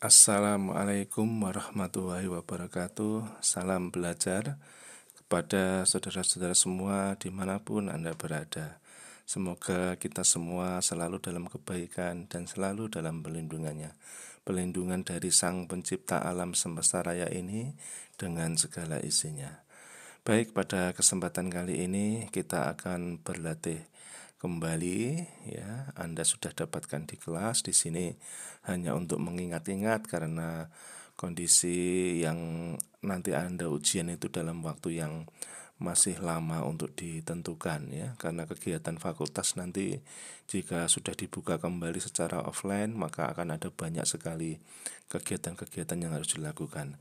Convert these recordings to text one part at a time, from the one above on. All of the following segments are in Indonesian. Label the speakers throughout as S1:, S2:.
S1: Assalamualaikum warahmatullahi wabarakatuh Salam belajar kepada saudara-saudara semua dimanapun Anda berada Semoga kita semua selalu dalam kebaikan dan selalu dalam pelindungannya Pelindungan dari Sang Pencipta Alam Semesta Raya ini dengan segala isinya Baik pada kesempatan kali ini kita akan berlatih kembali ya Anda sudah dapatkan di kelas di sini hanya untuk mengingat-ingat karena kondisi yang nanti Anda ujian itu dalam waktu yang masih lama untuk ditentukan ya karena kegiatan fakultas nanti jika sudah dibuka kembali secara offline maka akan ada banyak sekali kegiatan-kegiatan yang harus dilakukan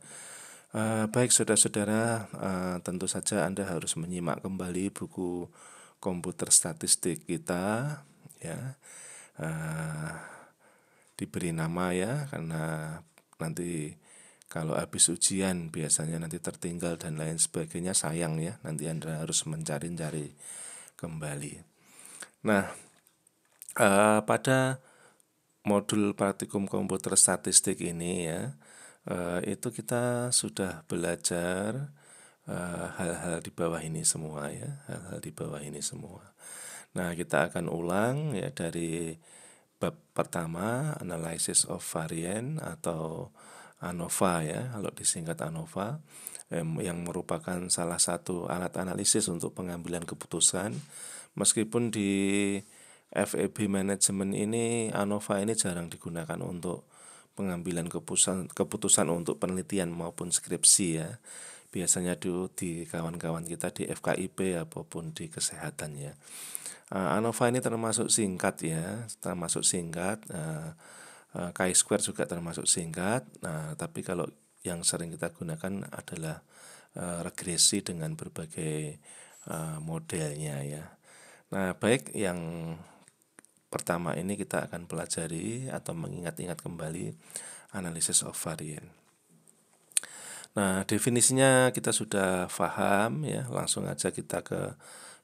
S1: uh, baik saudara-saudara uh, tentu saja anda harus menyimak kembali buku komputer statistik kita ya uh, diberi nama ya karena nanti kalau habis ujian biasanya nanti tertinggal dan lain sebagainya sayang ya nanti anda harus mencari-cari kembali. Nah uh, pada modul praktikum komputer statistik ini ya uh, itu kita sudah belajar Eh, hal-hal uh, di bawah ini semua ya, hal-hal di bawah ini semua. Nah, kita akan ulang ya dari bab pertama analysis of variant atau ANOVA ya, kalau disingkat ANOVA yang merupakan salah satu alat analisis untuk pengambilan keputusan. Meskipun di FEB management ini ANOVA ini jarang digunakan untuk pengambilan keputusan keputusan untuk penelitian maupun skripsi ya biasanya di, di kawan-kawan kita di FKIP apapun di kesehatan ya. Uh, ANOVA ini termasuk singkat ya, termasuk singkat. Uh, eh, uh, eh, k square juga termasuk singkat. Nah, tapi kalau yang sering kita gunakan adalah uh, regresi dengan berbagai uh, modelnya ya. Nah, baik yang pertama ini kita akan pelajari atau mengingat-ingat kembali analisis of variance. Nah, definisinya kita sudah paham ya. Langsung aja kita ke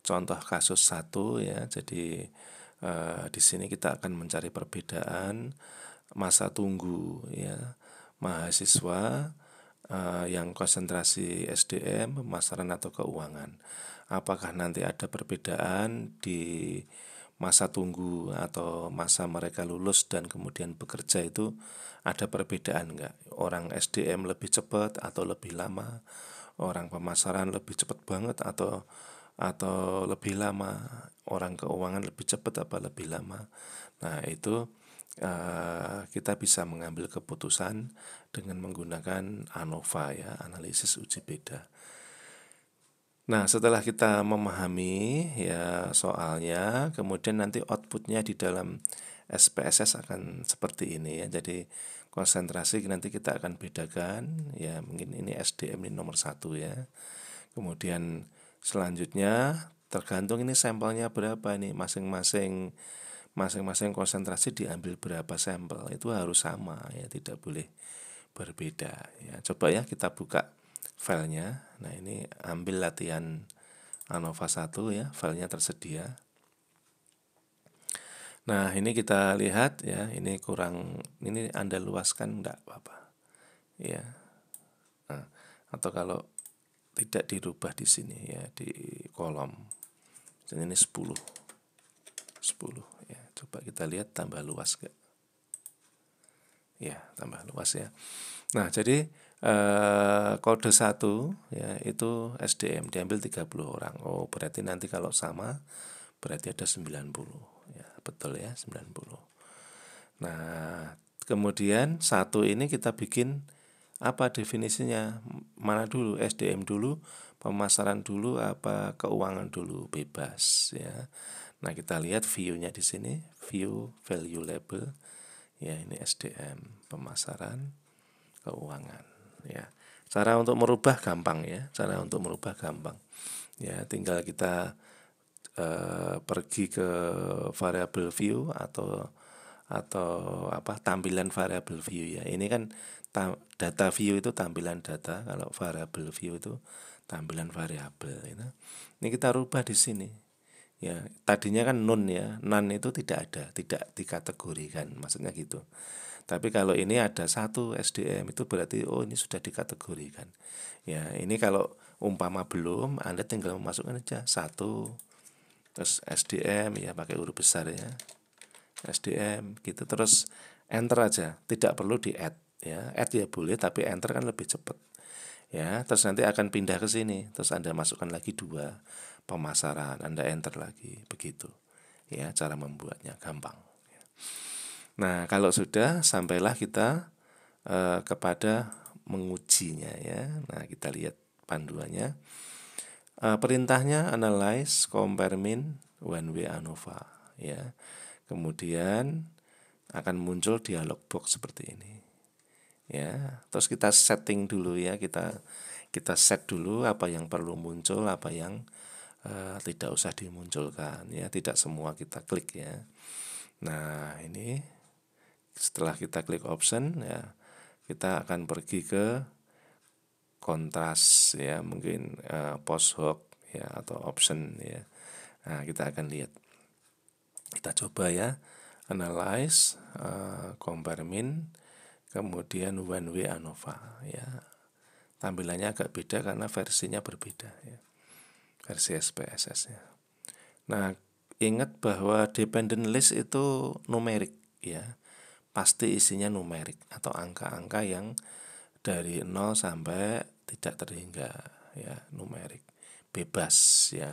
S1: contoh kasus satu ya. Jadi eh, di sini kita akan mencari perbedaan masa tunggu ya. Mahasiswa eh, yang konsentrasi SDM, pemasaran atau keuangan. Apakah nanti ada perbedaan di masa tunggu atau masa mereka lulus dan kemudian bekerja itu ada perbedaan enggak? Orang SDM lebih cepat atau lebih lama? Orang pemasaran lebih cepat banget atau atau lebih lama? Orang keuangan lebih cepat apa lebih lama? Nah, itu Uh, kita bisa mengambil keputusan dengan menggunakan ANOVA ya analisis uji beda. Nah, setelah kita memahami ya soalnya, kemudian nanti outputnya di dalam SPSS akan seperti ini ya. Jadi konsentrasi nanti kita akan bedakan ya mungkin ini SDM ini nomor satu ya. Kemudian selanjutnya tergantung ini sampelnya berapa nih masing-masing masing-masing konsentrasi diambil berapa sampel itu harus sama ya tidak boleh berbeda ya. Coba ya kita buka filenya nah ini ambil latihan ANOVA 1 ya filenya tersedia nah ini kita lihat ya ini kurang ini anda luaskan enggak apa-apa ya nah, atau kalau tidak dirubah di sini ya di kolom dan ini 10 10 ya coba kita lihat tambah luas enggak ya tambah luas ya. Nah, jadi eh, kode satu ya itu SDM diambil 30 orang. Oh, berarti nanti kalau sama berarti ada 90 ya. Betul ya, 90. Nah, kemudian satu ini kita bikin apa definisinya? Mana dulu? SDM dulu, pemasaran dulu apa keuangan dulu? Bebas ya. Nah, kita lihat view-nya di sini, view value label ya ini SDM pemasaran keuangan ya cara untuk merubah gampang ya cara untuk merubah gampang ya tinggal kita eh, pergi ke variable view atau atau apa tampilan variable view ya ini kan tam, data view itu tampilan data kalau variable view itu tampilan variabel ini ya. ini kita rubah di sini ya tadinya kan nun ya nan itu tidak ada tidak dikategorikan maksudnya gitu tapi kalau ini ada satu SDM itu berarti oh ini sudah dikategorikan ya ini kalau umpama belum anda tinggal memasukkan aja satu terus SDM ya pakai huruf besar ya SDM gitu terus enter aja tidak perlu di add ya add ya boleh tapi enter kan lebih cepat ya terus nanti akan pindah ke sini terus anda masukkan lagi dua pemasaran, Anda enter lagi, begitu. Ya, cara membuatnya gampang. Nah, kalau sudah sampailah kita eh, kepada mengujinya ya. Nah, kita lihat panduannya. Eh, perintahnya analyze, compare min, one way ANOVA ya. Kemudian akan muncul dialog box seperti ini. Ya, terus kita setting dulu ya, kita kita set dulu apa yang perlu muncul, apa yang Eh, tidak usah dimunculkan ya tidak semua kita klik ya nah ini setelah kita klik option ya kita akan pergi ke kontras ya mungkin uh, post hoc ya atau option ya nah kita akan lihat kita coba ya analyze uh, compare min kemudian one way ANOVA ya tampilannya agak beda karena versinya berbeda ya versi SPSS-nya. Nah, ingat bahwa dependent list itu numerik ya. Pasti isinya numerik atau angka-angka yang dari 0 sampai tidak terhingga ya, numerik. Bebas ya.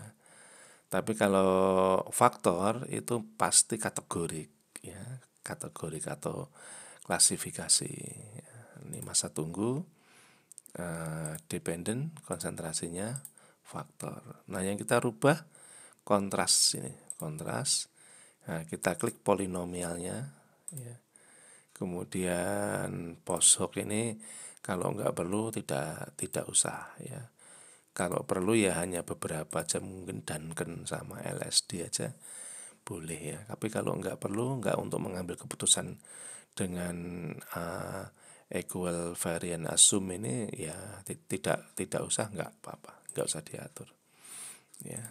S1: Tapi kalau faktor itu pasti kategorik ya, kategorik atau klasifikasi. Ya. Ini masa tunggu uh, dependent konsentrasinya faktor. Nah, yang kita rubah kontras ini, kontras. Nah, kita klik polinomialnya ya. Kemudian posok ini kalau nggak perlu tidak tidak usah ya. Kalau perlu ya hanya beberapa jam mungkin dan sama LSD aja boleh ya. Tapi kalau nggak perlu nggak untuk mengambil keputusan dengan uh, equal variant assume ini ya tidak tidak usah nggak apa-apa nggak usah diatur ya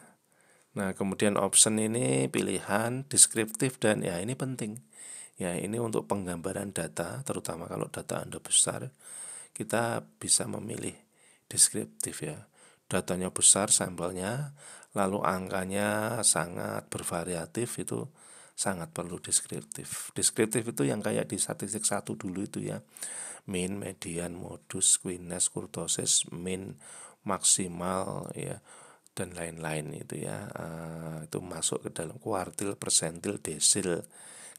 S1: nah kemudian option ini pilihan deskriptif dan ya ini penting ya ini untuk penggambaran data terutama kalau data anda besar kita bisa memilih deskriptif ya datanya besar sampelnya lalu angkanya sangat bervariatif itu sangat perlu deskriptif. Deskriptif itu yang kayak di statistik satu dulu itu ya. min, median, modus, quiness, kurtosis, min, maksimal ya dan lain-lain itu ya. Uh, itu masuk ke dalam kuartil, persentil, desil.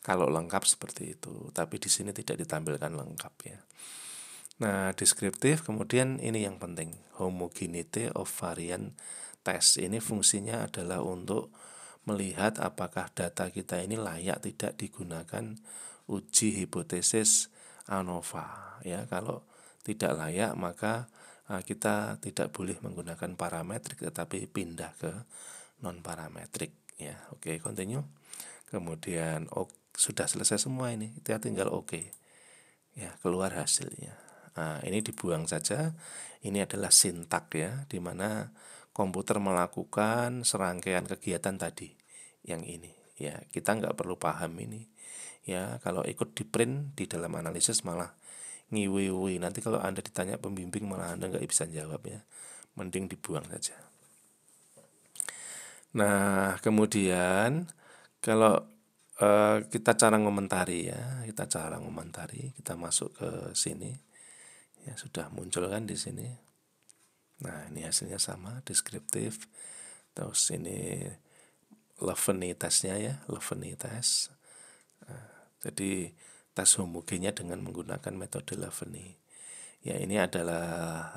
S1: Kalau lengkap seperti itu, tapi di sini tidak ditampilkan lengkap ya. Nah, deskriptif kemudian ini yang penting, homogeneity of variant test. Ini fungsinya adalah untuk melihat apakah data kita ini layak tidak digunakan uji hipotesis ANOVA ya kalau tidak layak maka eh, kita tidak boleh menggunakan parametrik tetapi pindah ke non parametrik ya oke okay, continue kemudian ok, sudah selesai semua ini kita tinggal oke okay. ya keluar hasilnya Nah, ini dibuang saja. Ini adalah sintak ya, dimana mana komputer melakukan serangkaian kegiatan tadi yang ini ya kita nggak perlu paham ini ya kalau ikut di print di dalam analisis malah ngiwiwi. nanti kalau anda ditanya pembimbing malah anda nggak bisa jawab ya mending dibuang saja nah kemudian kalau uh, kita cara ngomentari ya kita cara ngomentari kita masuk ke sini ya sudah muncul kan di sini Nah, ini hasilnya sama, deskriptif. Terus ini Lavenitasnya ya, Lavenitas. Nah, jadi tes homogennya dengan menggunakan metode leveni Ya, ini adalah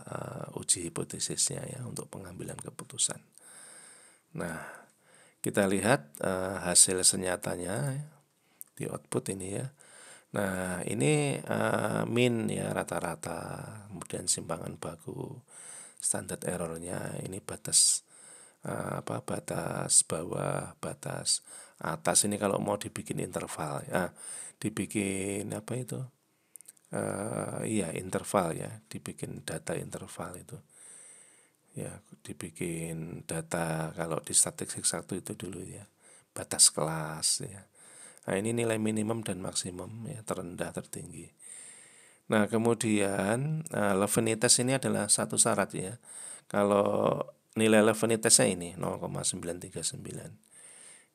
S1: uh, uji hipotesisnya ya untuk pengambilan keputusan. Nah, kita lihat uh, hasil senyatanya di output ini ya. Nah, ini uh, min ya rata-rata, kemudian simpangan baku standar errornya ini batas eh, apa batas bawah batas atas ini kalau mau dibikin interval ya dibikin apa itu uh, iya interval ya dibikin data interval itu ya dibikin data kalau di statistik satu itu dulu ya batas kelas ya nah ini nilai minimum dan maksimum ya terendah tertinggi Nah, kemudian nah, eh, levenitas ini adalah satu syarat ya. Kalau nilai levenitasnya ini 0,939.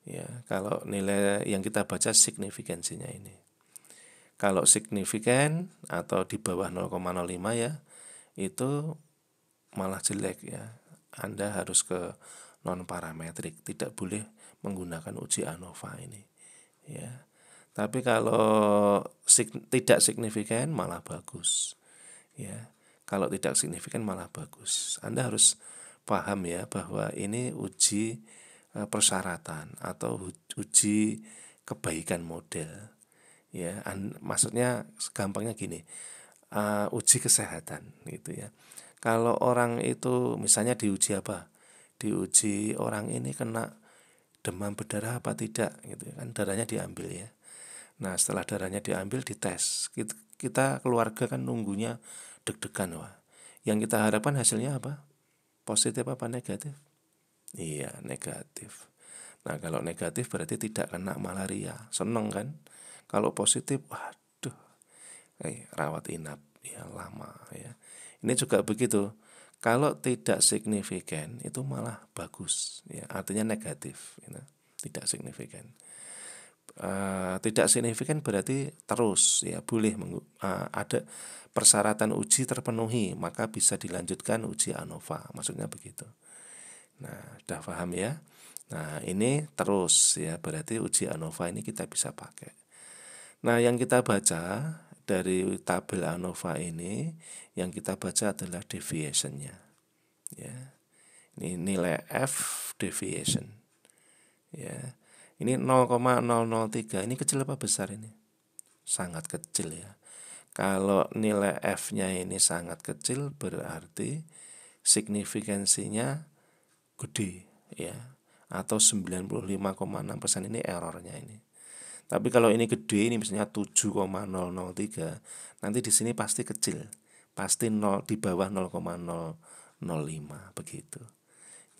S1: Ya, kalau nilai yang kita baca signifikansinya ini. Kalau signifikan atau di bawah 0,05 ya, itu malah jelek ya. Anda harus ke non parametrik, tidak boleh menggunakan uji ANOVA ini. Ya. Tapi kalau sig tidak signifikan malah bagus. Ya. Kalau tidak signifikan malah bagus. Anda harus paham ya bahwa ini uji eh, persyaratan atau uji kebaikan model. Ya, an, maksudnya gampangnya gini. Uh, uji kesehatan gitu ya. Kalau orang itu misalnya diuji apa? Diuji orang ini kena demam berdarah apa tidak gitu ya, kan darahnya diambil ya Nah setelah darahnya diambil dites kita, kita keluarga kan nunggunya deg-degan wah. Yang kita harapkan hasilnya apa? Positif apa negatif? Iya negatif. Nah kalau negatif berarti tidak kena malaria. Seneng kan? Kalau positif, waduh, eh, rawat inap ya lama ya. Ini juga begitu. Kalau tidak signifikan itu malah bagus ya. Artinya negatif, ya. tidak signifikan uh, tidak signifikan berarti terus ya boleh meng, uh, eh, ada persyaratan uji terpenuhi maka bisa dilanjutkan uji ANOVA maksudnya begitu nah sudah paham ya nah ini terus ya berarti uji ANOVA ini kita bisa pakai nah yang kita baca dari tabel ANOVA ini yang kita baca adalah deviationnya ya ini nilai f deviation ya ini 0,003. Ini kecil apa besar ini? Sangat kecil ya. Kalau nilai F-nya ini sangat kecil berarti signifikansinya gede ya atau 95,6% ini errornya ini. Tapi kalau ini gede ini misalnya 7,003, nanti di sini pasti kecil. Pasti 0 di bawah 0,005 begitu.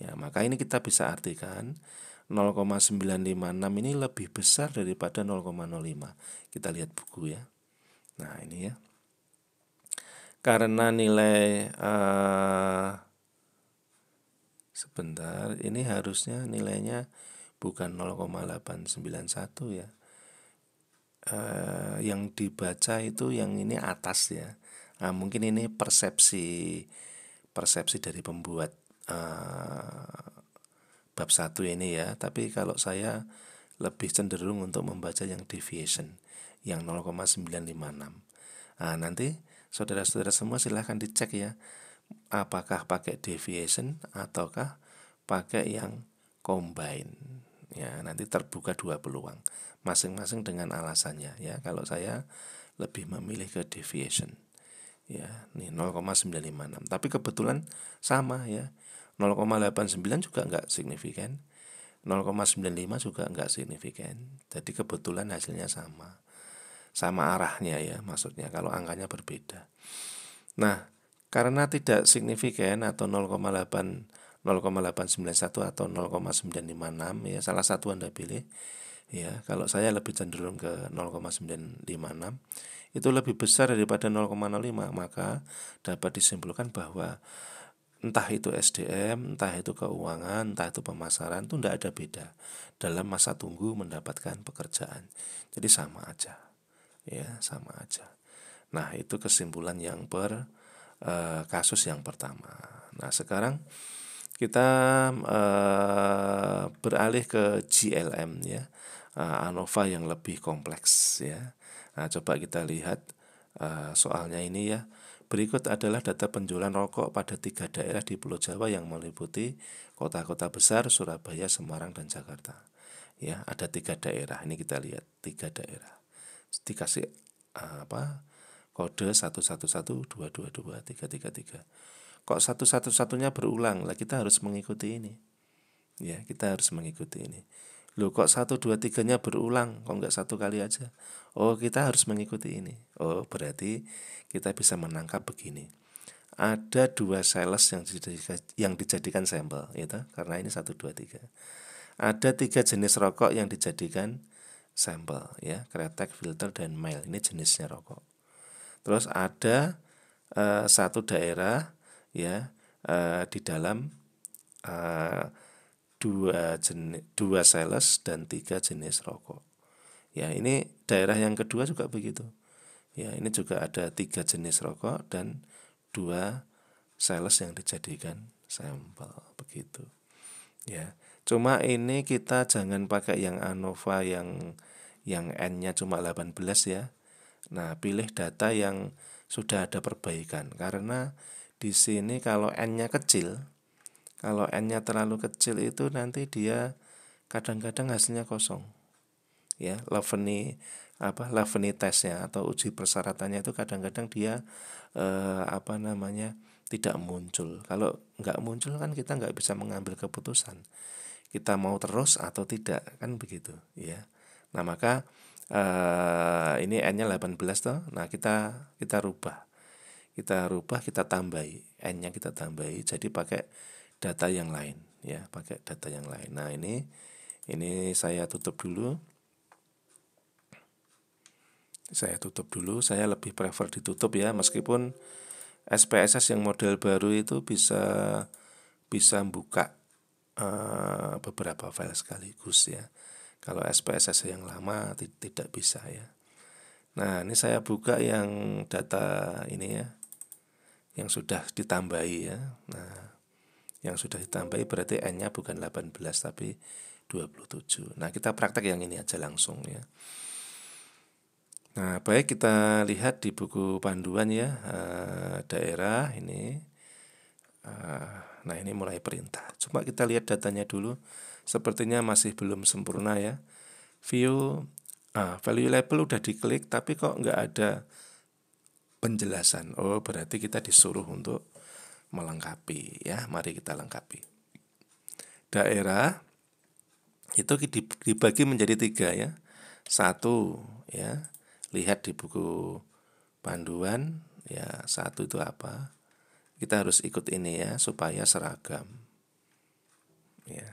S1: Ya, maka ini kita bisa artikan 0,956 ini lebih besar daripada 0,05 kita lihat buku ya nah ini ya karena nilai uh, sebentar ini harusnya nilainya bukan 0,891 ya Uh, yang dibaca itu yang ini atas ya nah, mungkin ini persepsi persepsi dari pembuat uh, bab satu ini ya tapi kalau saya lebih cenderung untuk membaca yang deviation yang 0,956 nah, nanti saudara-saudara semua silahkan dicek ya apakah pakai deviation ataukah pakai yang combine ya nanti terbuka dua peluang masing-masing dengan alasannya ya kalau saya lebih memilih ke deviation ya nih 0,956 tapi kebetulan sama ya 0,89 juga nggak signifikan 0,95 juga nggak signifikan jadi kebetulan hasilnya sama sama arahnya ya maksudnya kalau angkanya berbeda nah karena tidak signifikan atau 0,8 0,891 atau 0,956 ya salah satu Anda pilih ya kalau saya lebih cenderung ke 0,956 itu lebih besar daripada 0,05 maka dapat disimpulkan bahwa entah itu SDM, entah itu keuangan, entah itu pemasaran, itu tidak ada beda dalam masa tunggu mendapatkan pekerjaan. Jadi sama aja, ya sama aja. Nah itu kesimpulan yang per e, kasus yang pertama. Nah sekarang kita eh, beralih ke GLM ya, e, ANOVA yang lebih kompleks ya. Nah coba kita lihat eh, soalnya ini ya Berikut adalah data penjualan rokok pada tiga daerah di Pulau Jawa yang meliputi kota-kota besar Surabaya, Semarang, dan Jakarta. Ya, ada tiga daerah. Ini kita lihat tiga daerah. Dikasih eh, apa? Kode tiga. Kok satu-satu-satunya berulang? Lah kita harus mengikuti ini. Ya, kita harus mengikuti ini. Loh kok satu dua tiganya berulang Kok nggak satu kali aja Oh kita harus mengikuti ini Oh berarti kita bisa menangkap begini Ada dua sales yang dijadikan, yang dijadikan sampel gitu? Karena ini satu dua tiga Ada tiga jenis rokok yang dijadikan sampel ya kretek filter dan mail ini jenisnya rokok terus ada uh, satu daerah ya uh, di dalam uh, dua jenis dua sales dan tiga jenis rokok. Ya, ini daerah yang kedua juga begitu. Ya, ini juga ada tiga jenis rokok dan dua sales yang dijadikan sampel begitu. Ya, cuma ini kita jangan pakai yang ANOVA yang yang N-nya cuma 18 ya. Nah, pilih data yang sudah ada perbaikan karena di sini kalau N-nya kecil kalau n-nya terlalu kecil itu nanti dia kadang-kadang hasilnya kosong. Ya, leveni apa leveni tesnya atau uji persyaratannya itu kadang-kadang dia eh, apa namanya tidak muncul. Kalau nggak muncul kan kita nggak bisa mengambil keputusan. Kita mau terus atau tidak kan begitu, ya. Nah maka eh, ini n-nya 18 toh. Nah kita kita rubah, kita rubah kita tambahi n-nya kita tambahi. Jadi pakai data yang lain ya pakai data yang lain nah ini ini saya tutup dulu saya tutup dulu saya lebih prefer ditutup ya meskipun SPSS yang model baru itu bisa bisa buka uh, beberapa file sekaligus ya kalau SPSS yang lama tidak bisa ya nah ini saya buka yang data ini ya yang sudah ditambahi ya nah yang sudah ditambahi berarti N-nya bukan 18 tapi 27. Nah, kita praktek yang ini aja langsung ya. Nah, baik kita lihat di buku panduan ya eh, daerah ini. Eh, nah, ini mulai perintah. Cuma kita lihat datanya dulu. Sepertinya masih belum sempurna ya. View ah, value label udah diklik tapi kok nggak ada penjelasan. Oh, berarti kita disuruh untuk melengkapi ya. Mari kita lengkapi. Daerah itu dibagi menjadi tiga ya. Satu ya lihat di buku panduan ya satu itu apa kita harus ikut ini ya supaya seragam ya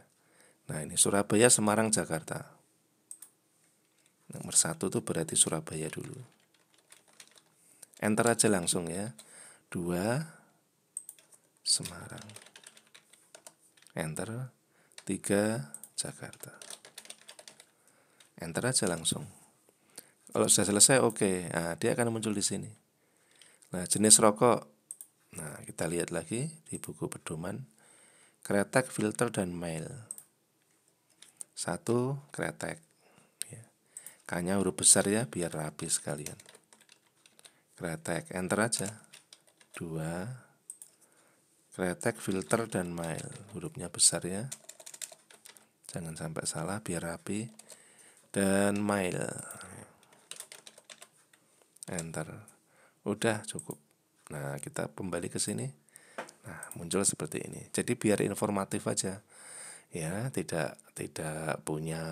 S1: nah ini Surabaya Semarang Jakarta nomor satu itu berarti Surabaya dulu enter aja langsung ya dua Semarang. Enter 3 Jakarta. Enter aja langsung. Kalau sudah selesai oke, okay. nah, dia akan muncul di sini. Nah, jenis rokok. Nah, kita lihat lagi di buku pedoman kretek, filter dan mail. Satu kretek. Ya. Kayaknya huruf besar ya biar rapi sekalian. Kretek, enter aja. Dua, kretek filter dan mail hurufnya besar ya jangan sampai salah biar rapi dan mail enter udah cukup nah kita kembali ke sini nah muncul seperti ini jadi biar informatif aja ya tidak tidak punya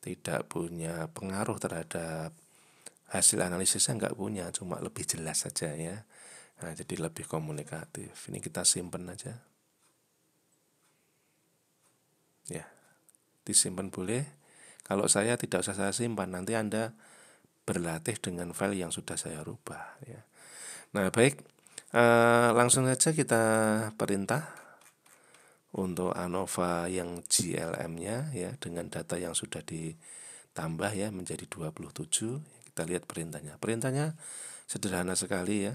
S1: tidak punya pengaruh terhadap hasil analisisnya nggak punya cuma lebih jelas saja ya Nah, jadi lebih komunikatif. Ini kita simpen aja. Ya, disimpan boleh. Kalau saya tidak usah saya simpan, nanti Anda berlatih dengan file yang sudah saya rubah. Ya. Nah, baik. E, langsung aja kita perintah untuk ANOVA yang GLM-nya ya dengan data yang sudah ditambah ya menjadi 27. Kita lihat perintahnya. Perintahnya sederhana sekali ya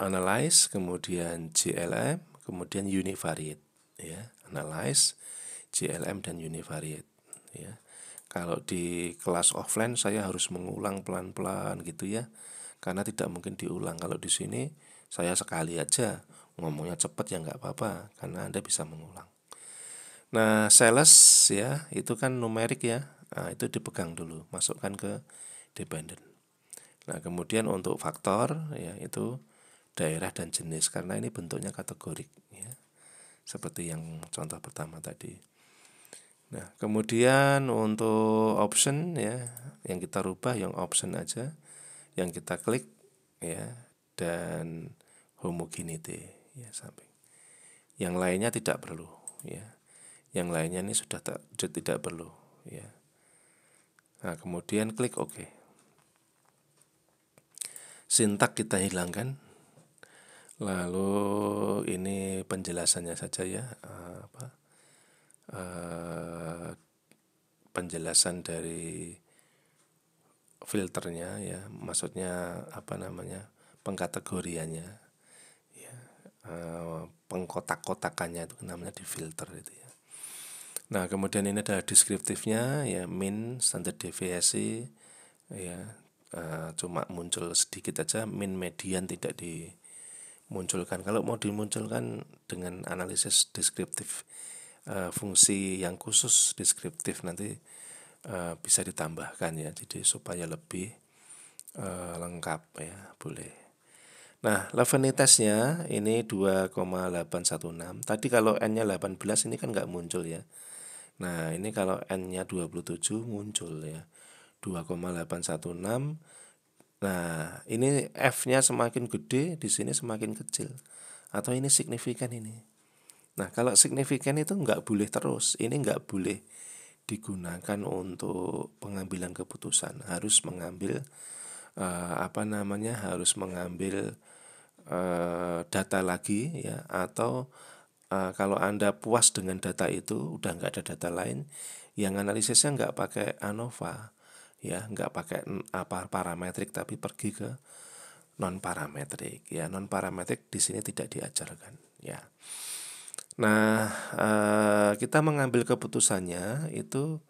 S1: analyze, kemudian glm kemudian univariate ya, analyze, glm dan univariate ya. Kalau di kelas offline saya harus mengulang pelan-pelan gitu ya. Karena tidak mungkin diulang. Kalau di sini saya sekali aja ngomongnya cepat ya nggak apa-apa karena Anda bisa mengulang. Nah, sales ya, itu kan numerik ya. Nah, itu dipegang dulu, masukkan ke dependent. Nah, kemudian untuk faktor ya itu daerah dan jenis karena ini bentuknya kategorik ya. Seperti yang contoh pertama tadi. Nah, kemudian untuk option ya, yang kita rubah yang option aja yang kita klik ya dan homogeneity ya sampai. Yang lainnya tidak perlu ya. Yang lainnya ini sudah tak, tidak perlu ya. Nah, kemudian klik OK. Sintak kita hilangkan Lalu ini penjelasannya saja ya eh, apa eh, penjelasan dari filternya ya maksudnya apa namanya pengkategoriannya ya eh, pengkotak-kotakannya itu namanya di filter itu ya. Nah kemudian ini ada deskriptifnya ya min standard deviasi ya cuma muncul sedikit aja min median tidak di munculkan. Kalau mau dimunculkan dengan analisis deskriptif uh, fungsi yang khusus deskriptif nanti uh, bisa ditambahkan ya. Jadi supaya lebih uh, lengkap ya, boleh. Nah, levenitasnya ini 2,816. Tadi kalau n-nya 18 ini kan nggak muncul ya. Nah, ini kalau n-nya 27 muncul ya. 2,816 Nah, ini F-nya semakin gede, di sini semakin kecil. Atau ini signifikan ini. Nah, kalau signifikan itu nggak boleh terus. Ini nggak boleh digunakan untuk pengambilan keputusan. Harus mengambil eh, apa namanya? Harus mengambil eh, data lagi ya. Atau eh, kalau anda puas dengan data itu, udah nggak ada data lain. Yang analisisnya nggak pakai ANOVA ya nggak pakai apa parametrik tapi pergi ke non parametrik ya non parametrik di sini tidak diajarkan ya nah eh, kita mengambil keputusannya itu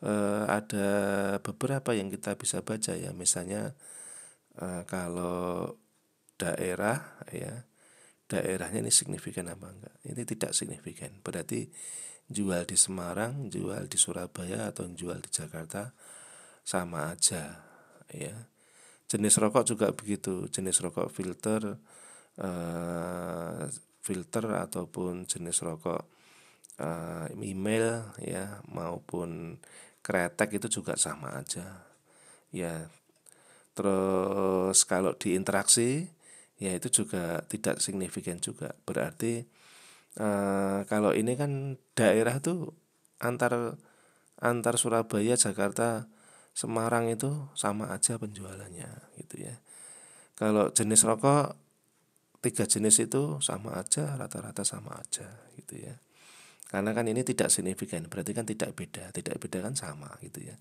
S1: eh, ada beberapa yang kita bisa baca ya misalnya eh, kalau daerah ya daerahnya ini signifikan apa enggak ini tidak signifikan berarti jual di Semarang jual di Surabaya atau jual di Jakarta sama aja ya jenis rokok juga begitu jenis rokok filter uh, filter ataupun jenis rokok uh, email ya maupun kretek itu juga sama aja ya terus kalau diinteraksi ya itu juga tidak signifikan juga berarti uh, kalau ini kan daerah tuh antar antar Surabaya Jakarta Semarang itu sama aja penjualannya gitu ya. Kalau jenis rokok tiga jenis itu sama aja rata-rata sama aja gitu ya. Karena kan ini tidak signifikan, berarti kan tidak beda, tidak beda kan sama gitu ya.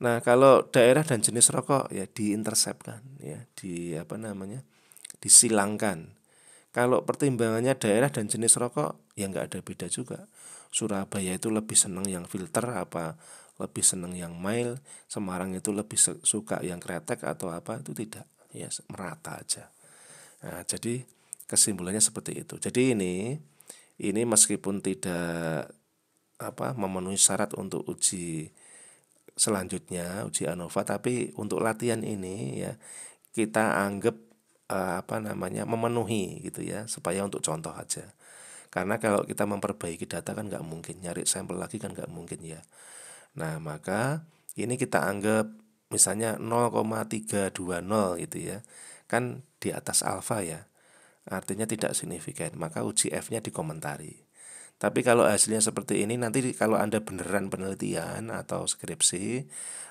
S1: Nah, kalau daerah dan jenis rokok ya diintersepkan ya, di apa namanya? disilangkan. Kalau pertimbangannya daerah dan jenis rokok ya nggak ada beda juga. Surabaya itu lebih senang yang filter apa lebih seneng yang mild Semarang itu lebih suka yang kretek atau apa itu tidak ya merata aja nah, jadi kesimpulannya seperti itu jadi ini ini meskipun tidak apa memenuhi syarat untuk uji selanjutnya uji ANOVA tapi untuk latihan ini ya kita anggap uh, apa namanya memenuhi gitu ya supaya untuk contoh aja karena kalau kita memperbaiki data kan nggak mungkin nyari sampel lagi kan nggak mungkin ya Nah, maka ini kita anggap misalnya 0,320 gitu ya. Kan di atas alfa ya. Artinya tidak signifikan, maka uji F-nya dikomentari. Tapi kalau hasilnya seperti ini nanti kalau Anda beneran penelitian atau skripsi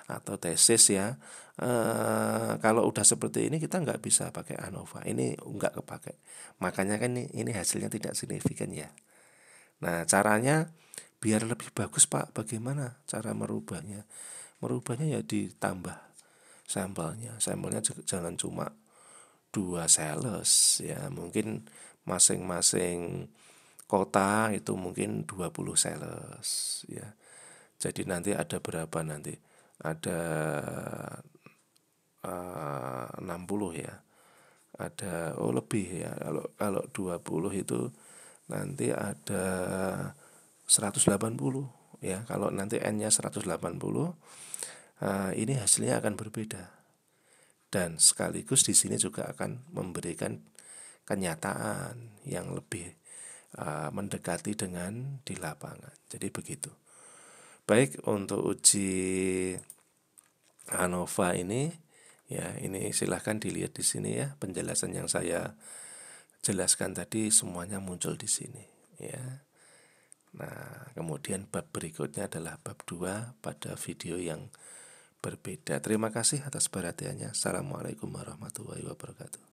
S1: atau tesis ya, eh, kalau udah seperti ini kita nggak bisa pakai ANOVA. Ini nggak kepake. Makanya kan ini, ini hasilnya tidak signifikan ya. Nah, caranya biar lebih bagus pak bagaimana cara merubahnya merubahnya ya ditambah sampelnya sampelnya jangan cuma dua sales ya mungkin masing-masing kota itu mungkin 20 sales ya jadi nanti ada berapa nanti ada eh, uh, 60 ya ada oh lebih ya kalau kalau 20 itu nanti ada 180 ya kalau nanti n-nya 180 uh, eh, ini hasilnya akan berbeda dan sekaligus di sini juga akan memberikan kenyataan yang lebih uh, mendekati dengan di lapangan jadi begitu baik untuk uji ANOVA ini ya ini silahkan dilihat di sini ya penjelasan yang saya jelaskan tadi semuanya muncul di sini ya Nah, kemudian bab berikutnya adalah bab 2 pada video yang berbeda. Terima kasih atas perhatiannya. Assalamualaikum warahmatullahi wabarakatuh.